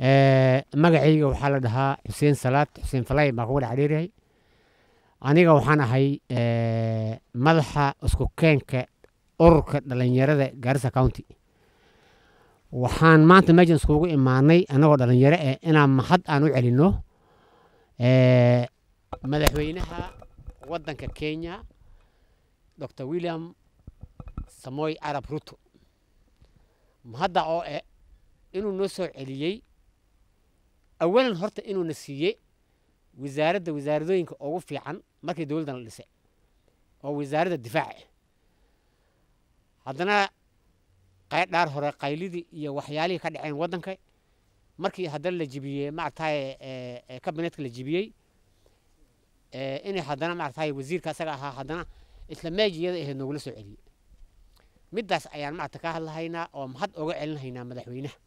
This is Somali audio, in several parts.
Eh, magacayga waxaa la dhahaa xuseen salaad xuseen falay baa kugu dhex adhiirahay aniga waxaan ahay eh, madaxa isku keenka ururka dhallinyarada gaarisa county waxaan maanta meeshan iskugu imaanay anagoo dhallinyaro eh ah inaan mahad aan u celinno eh, madaxweynaha waddanka kenya doctor william samoy arab ruto mahadda oo eh inuu noo soo celiyey awalan horta inuuna siiyey wasaaradda wasaaradooyinka ugu fiican markii la dhisay oo wasaaradda difaaca haddana qaydhaar hore qaylidii iyo waxyaalihii ka dhaceen waddanka markii haddana la jibiyey maarataye kabinetka la jibiyey inay haddana maarataye wasiirka asaga ahaa haddana isla meeji iyada ahayd noogula soo celiyey middaas ayaan maarata ka hadlahaynaa oo mahad oga celinhaynaa madaxweynaha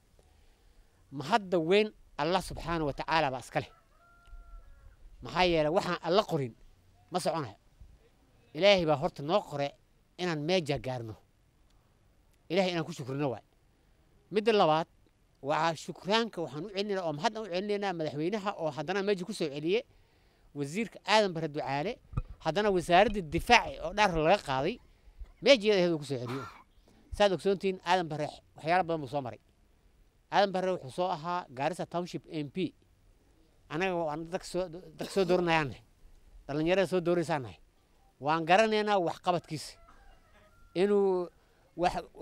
mahadda weyn allah subxaana wa tacaala baa iska leh maxaa yeele waxaan alla qorin ma soconayo ilaahay baa horta noo qore inaan meeja gaarno ilahay inaan ku shukrino waay midda labaad waa shukraanka waxaan u celinayna oo hadda u celinaynaa madaxweynaha oo haddana meeja kusoo soo celiye wasiirka aadan bare ducaale haddana wasaaradda difaaci oo dhaarka laga qaaday meejiyada ahdu ku soo celiyo saad ogsoontihiin aadan bare waxyaala badan buu soo maray aadan barre wuxuu soo ahaa gaarisa township m p annaga waan dadka soo dooranayaanahay dhallinyarada soo dooranaysaanahay waan garanaynaa waxqabadkiisa inuu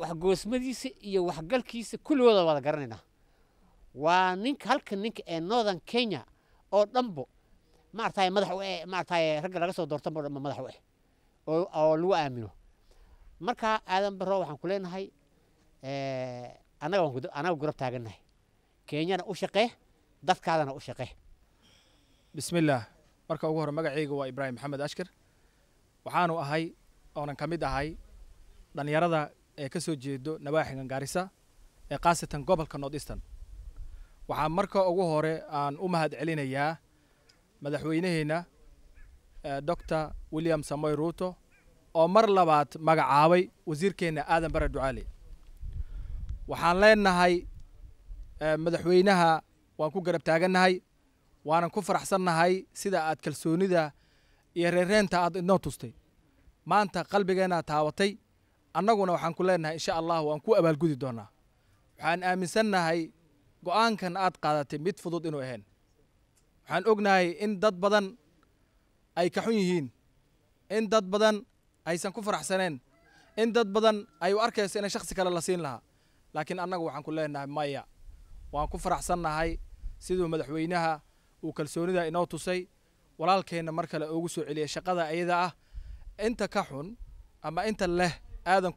waxgoosmadiisa iyo waxgalkiisa kulligooda wada garanaynaa waa ninka halka ninka ee northern kenya oo dhanbo maarataye madax u eh maarataye ragga laga soo doortanbo dhanba madax u eh oo lagu aamino marka aadan barro waxaan ku leenahay eh, annaga gurab taagannahay kenyana u shaqee dadkaadana u shaqee bismillaah marka ugu hore magacayga waa ibraahim maxamed ashkir waxaanu ahay oonan ka mid ahay dhallinyarada ee ka soo jeedo nawaaxigan gaarisa ee khaasatan gobolka north eastern waxaa marka ugu hore aan u mahad celinayaa madaxweyneheenna doctor william samoy ruuto oo mar labaad magacaabay wasiirkeenna aadan bare ducaale waxaan leenahay eh, madaxweynaha waan ku garab taagannahay waanan ku faraxsannahay sida aad kalsoonida iyo reereenta aad inoo tustay maanta qalbigeennaad taabatay annaguna waxaan ku leenahay insha allah waan ku abaalgudi doonaa waxaan aaminsannahay go'aankan aad qaadatay mid fudud inuu ahayn waxaan ognahay in dad badan ay ka xun yihiin in dad badan aysan ku faraxsaneen in dad badan ay u arkayso inay shaqsi kale la siin lahaa laakiin annaga waxaan ku leenahay maya waan ku faraxsannahay siduu madaxweynaha uu kalsoonida inoo tusay walaalkeenna mar kale ugu soo celiyay shaqada ayada ah inta ka xun ama inta leh aadan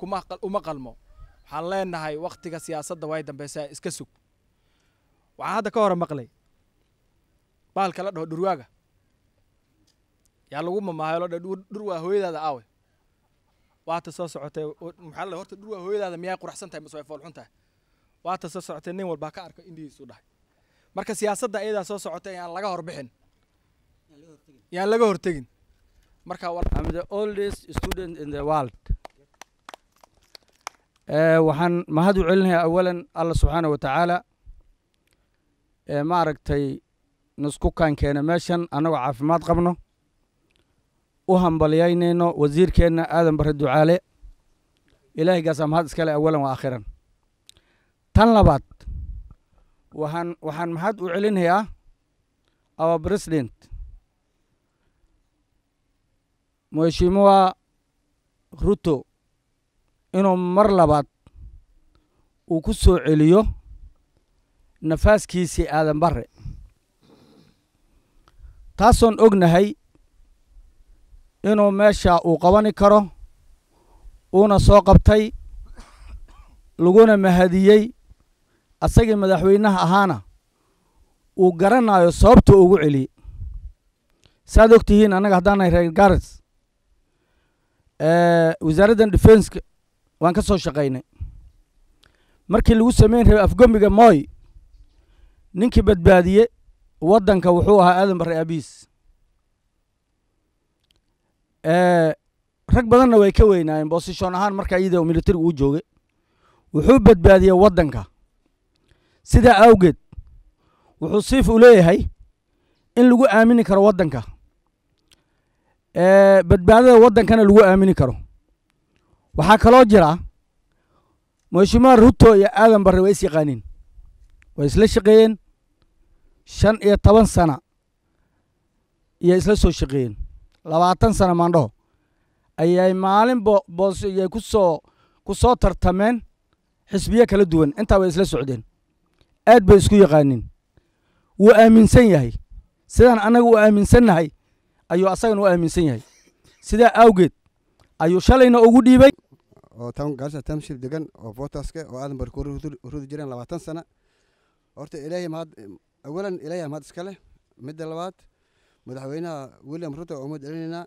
uma qalmo waxaan leenahay waqtiga siyaasadda waay dambeysaa iska sug waxaan hadda ka hore maqlay baalka la dhaho dhurwaaga yaa lagu mamaahay lo dhah dhur hooyadaada aawe waata soo socotay maxaa la horta dhurwaa hooyadaada miyaa quraxsan tahay mase way foolxun tahay waata soo socotay nin walbaa ka arka indhihiisu dhahay marka siyaasadda ayadaa soo socotay aan laga horbixin yaan laga hortegin marka I'm the oldest student in the world eh, waxaan mahad u celinayaa awalan alla subxaana wa tacaala eh, maaragtay nusku kaan keena meeshan annagoo caafimaad qabno u hambalyaynayno wasiirkeenna aadan barre ducaale ilaahaygaasa mahad iskale awalan waa akhiran tan labaad waxaan waxaan mahad u celinayaa our president mheshimiwa ruto inuu mar labaad uu ku soo celiyo nafaaskiisii aadan barre taasoon ognahay inuu meesha uu qabani karo uuna soo qabtay laguna mahadiyey asagii madaxweynaha ahaana uu garanayo sababta ugu celiyey saad og tihiin annaga haddaanay reer gares wasaaraddan defenska waan ka soo shaqaynay markii lagu samayn rabay afgombiga mooy ninkii badbaadiye waddanka wuxuu ahaa aadan barre abiis rag badanna way ka weynaayeen bosishon ahaan markaa iyada militariga uu joogay wuxuu badbaadiyey waddanka sidaa awgeed wuxuu siif u leeyahay in lagu aamini karo waddanka badbaadada waddankana lagu aamini karo waxaa kaloo jira moshimaa ruto iyo aadan barre way is yaqaaniin way isla shaqeeyeen shan iyo toban sana iyo isla soo shaqeeyeen labaatan sana maandhaho ayay maalin boosiyay kusoo ku soo tartameen xisbiyo kala duwan intaa way isla socdeen aad bay isku yaqaaniin wuu aaminsan yahay sidaan annaga u aaminsannahay ayuu asagana u aaminsan yahay sidaa awgeed ayuu shalayna ugu dhiibay oo gaarisa tamshir degan oo bootaske oo aadan barku rudi jireen labaatan sana horta ilaahay mahad awalan ilaahay mahad iska leh midda labaad madaxweynaha william ruto oma celinayna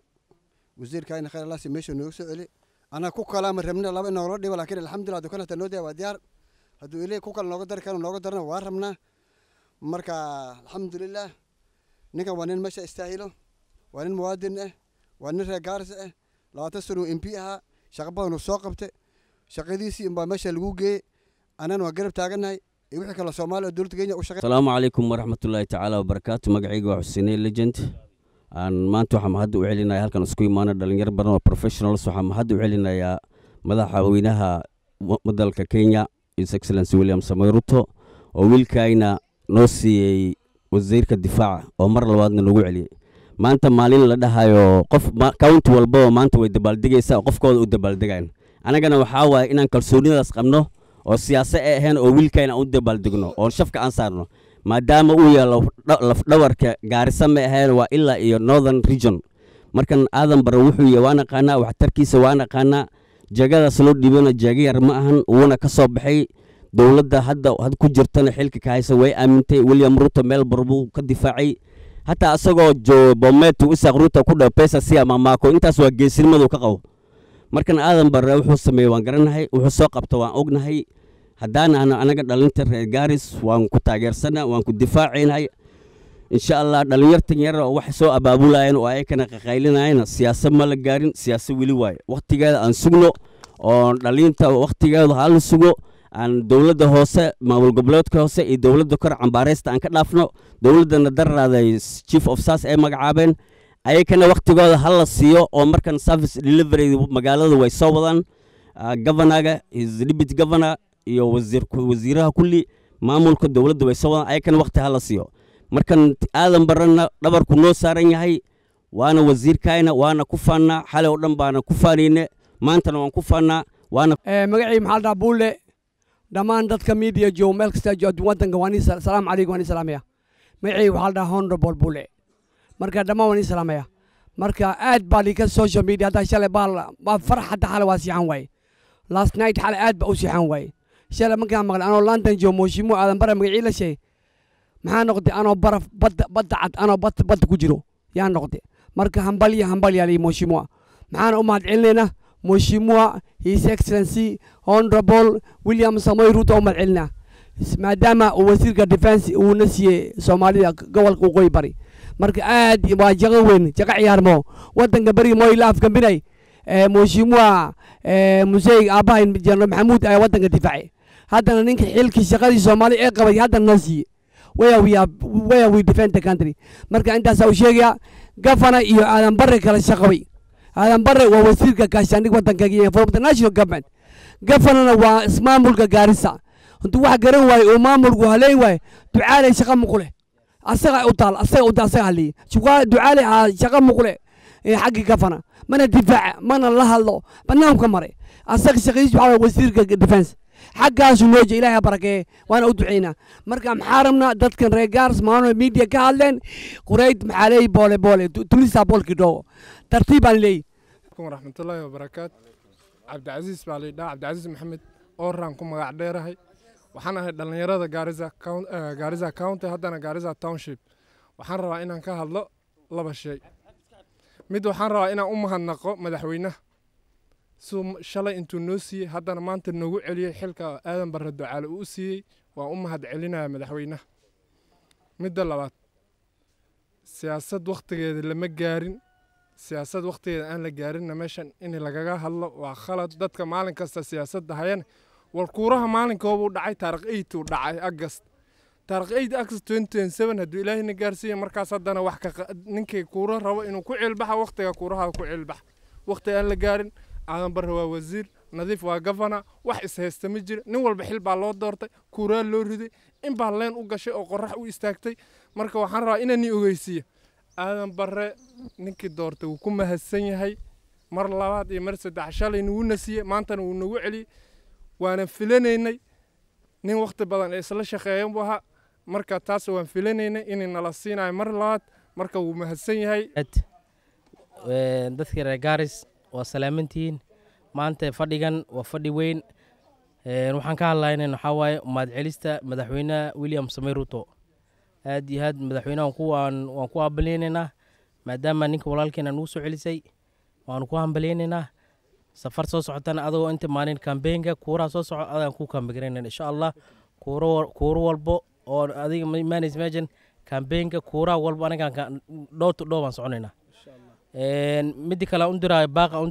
wasiirkaayna khayr alaasi meesha nooga soo celi anaa ku kalaama rabna laba inoola dhiba lakiin alxamdulilah dukan hataa noo waa diyaar hadduu ilay ku kala nooga dari kanu nooga darna waa rabnaa marka alxamdulilah ninkan waa nin meesha istaahilo waa nin muwaadin ah waa nin reer gaaris ah eh, labaatan sanuu m ahaa shaqo badanu soo qabta shaqadiisii unbaa meesha lagu geeyey annana waa garab taaganahay iyo wixii kale soomaaliya oo dowladda kenya u shaqeey asalaamu calaykum waraxmatullaahi tacaala wabarakaatu magacayga waa xuseine legend aan maanta waxaa mahadda u celinaya halkan isku imaana dhalinyaro badan oo professionals waxaa mahadda u celinayaa madaxweynaha dalka kenya his excellence william samoy ruto oo wiilkayna noo siiyey wasiirka difaaca oo mar labaadna lagu celiyey maanta maalin la dhahayo qof county walba maanta way dabaaldegaysaa oo qofkooda u dabaaldegaan annagana waxaa waaye inaan kalsoonidaas qabno oo siyaase ay ahayn oo wiilkayna u dabaaldegno oon shafka aan saarno maadaama uu yaalo lafdhawarka gaarisa ma ahayn waa ilaa iyo northern region markan aadan bare wuxuu y waan aqaanaa waxtarkiisa waan aqaanaa jeegadaas loo dhibana jeega yar ma ahan wuuna ka soo baxay dowladda hadda had ku jirtana xilka ka haysa way aamintay william ruuto meel buu ka difaacay hataa isagoo joogo bometu isaaq ruuto ku dha pesa siya mamaako intaas waa geesinimadu ka qabo markan aadan barre wuxuu sameeye waan garanahay wuxuu soo qabto waan ognahay haddaan ahno anaga dhalinta reer gaaris waan ku taageersana waan ku difaacaynahay insha allah dhallinyartan yar oo wax soo abaabulayan oo ayakana qaqaylinayana siyaasad ma la gaarin siyaasad weli waaye wakhtigeeda aan sugno oo dhalinta wakhtigeeda hala sugo aan dowladda hoose maamul goboleedka hoose iyo dowladda kor cambaareysta aan ka dhaafno dowladdana dararaaday chief of sas ay magacaabeen ayakana wakhtigooda ha la siiyo oo markan service delivery magaalada way soo wadaan ah, governaga deputy governor iyo wasiiraha kulli maamulka dowladda way soo wadaan ayakana wakhti ha siiyo markan aadan barana dhabarku noo saaran yahay waana wasiirkayna waana ku faannaa xalay oo dhan baana ku faanayne maantana waan ku faannaa waana eh, magacii maxaa dhahaa buulle dhammaan dadka miidiya joogo meel kasta joogo wadanka waan salaamu calaykum waan salaamaya magacii waxaa dhahaa honorable buulle marka dhammaan waan islaamaya marka aad baa dhiga social media hadda shalay baa waa farax hadda waa siixan waaye last night xalay aad baa u siixan waaye shalay markaan maqlay anoo london joogo mooshimu aadan bare magacii la sheeg maxaa noqday anoo baraf badda badda cad anoo badda badda ku jiro yaa noqday marka hambalya hambalya lii mooshimuwa maxaana u mahadcelinaynaa mooshimuwa his excellency honorable william samoy ruuto u mahadcelinaa maadaama uu wasiirka defense uuna siiyey soomaalida gobolka waqooyi bari marka aad waa jago weyn jago ciyaarmo wadanka beri moyla afgambinay eh, mheshimua eh, musey aabahay jenaraal maxamuud ayaa wadanka difaacay haddana ninka xilkii shaqadii soomaali ee qabay haddana noo siiyey where we defend the country marka intaasa u sheegaya gafana iyo aadan bare kala shaqabay aadan bare waa wasiirka gaashaandhig wadanka iyo from the national government gafanana waa ismaamulka gaarisa hadduu wax garan waayo oo maamulku haleyn waayo ducaalay shaqa muqu asaga u daal asaga u daal asaga haliye shaqaa ducaale aa shaqa muqle ee xaggi gafana mana difaaca mana la hadlo barnaamijka mare asaga shaqadiis waxaa wasiirka defense xaggaasu noo ilaahay barakeeye waana u duceynaa marka maxaa rabnaa dadkan reer gaaras maano media ka hadleen qureyd maxaa boole boole tulisa boolkii dhoogo tartiib aan leeyi raxmatullaahi wabarakaat cabdicasiis baa laydhaa cabdicasiis maxamed ooraan ku magac dheerahay waxaan ahay dhallinyarada gaarisa eh, county haddana gaarisa township waxaan rabaa inaan ka hadlo laba shay mid waxaan rabaa inaan u mahadnaqo madaxweynaha suu shalay intuu noo siiyey haddana maanta noogu celiyey xilka aadan barre ducaale uu u siiyey waan u mahad celinaya madaxweynaha midda labaad siyaasad wakhtigeeda lama gaarin siyaasad wakhtigeeda aan la gaarinna meeshan in lagaga hadlo waa khalad dadka maalin kasta siyaasadda hayana warkuuraha maalinkoobu dhacay taarikh eightuu dhacay agast taarikh eight agast hadduu ilaahina gaarsiiya markaas haddana wax ka ninkii kuura rabo inuu ku ceelbaxa wakhtiga kuuraha ku ceelbaxa wakhti aan la gaarin aadan barre waa wasiir nadiif waa gafana wax ishaysta ma jira nin walba xil baa loo doortay kuuraa loo riday in baa leen u gashay oo qorax u istaagtay marka waxaan rabaa inaani ogeysiiya aadan barre ninkii doortay wuu ku mahadsan yahay mar labaad iyo mar saddex shalay nagu nasiiye maantana wuu nagu celiyey waanan filanaynay nin wakhti badan ee isla shaqeeyan buu ahaa marka taas waan filanaynay inay nala siinayo mar labaad marka wuu mahadsan yahay dadkii reer gaaris waa salaamantihiin maanta fadhigan waa fadhi weyn waxaan ka hadlaynan waxaa waaye mahad celista madaxweynaha william samey ruto aad iyo aad madaxweynaha waan ku hambalyaynaynaa maadaama ninka walaalkeen aan soo celisay waanu ku hambalyaynaynaa safar soo socotana adagoo inta maalin kambeynka kuuraha soo soco adaan ku kambegreynan insha allah kuuro walbo oo adiga manis mejan kambeynka kuuraha walbo anagaan dhow to dhowbaan soconayna midi kale un baaqa un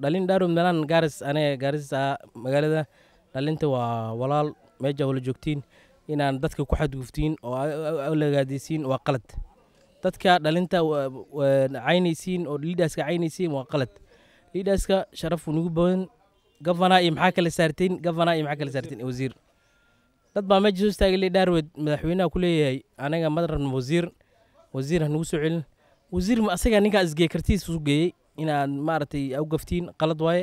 dhalin dhaarum meelaan gaaris aniga gaaris ah, magaalada dhalinta waa walaal meeja wala joogtiin inaan dadka ku xadguftiin oo lagaadisiin waa qalad dadka dhalinta caynaysiin oo liidaaska caynaysiin waa qalad lidhaska sharaf unugu badan gavana iyo maxaa kala saarteen gavana iyo maxaa kala saarteen wasiir dad baa meesha soo istaagay le dhaarweed madaxweynaha ku leeyahay anaga ma rabna wasiir wasiir hanugu soo celin wasiir asagaa ninkaa isgeey kartidiisa u geeyey inaad maaragtay u gaftiin qalad waaye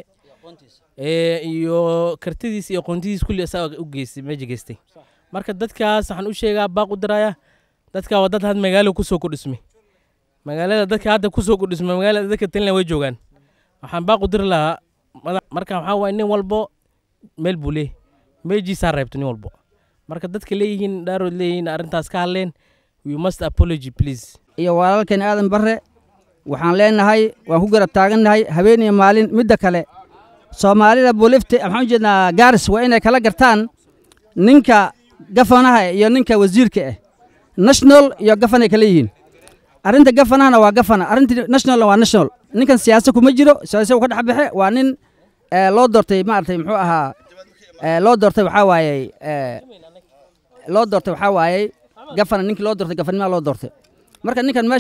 iyo kartidiis iyo qoontidiis kulli asagaa u geystay meesha geystay marka dadkaas waxaan u sheegaa baaq u daraaya dadkaa waa dad had magaalo kusoo kudhismay magaalada dadka hadda kusoo kudhismay magaalada dadka talina way joogaan waxaan baaqu diri lahaa marka waxaa waay nin walbo meel buu leeyahy meeljiisaa reebto nin walbo marka dadka leeyihiin dhaarood leeyihiin arrintaas ka hadleen wmust apology please iyo walaalkan aadan barre waxaan leenahay waan ku garab taagannahay habeeniyo maalin midda kale soomaalida bulifta ah, maxaan u jeednaa gaaris waa inay kala gartaan ninka gafanaha eh iyo ninka wasiirka ah national iyo gafan ay kala yihiin arinta gafanahana waa gafana arrinta nationalna waa national ninkan siyaasa kuma jiro siyaasa ka dhex baxe waa nin eh, loo doortay maaragtay muxuu ahaa eh, loo doortay waxaa waaye eh, loo doortay waxaa waaye gafana ninkii loo doortay gafanima loo doortay marka ninkan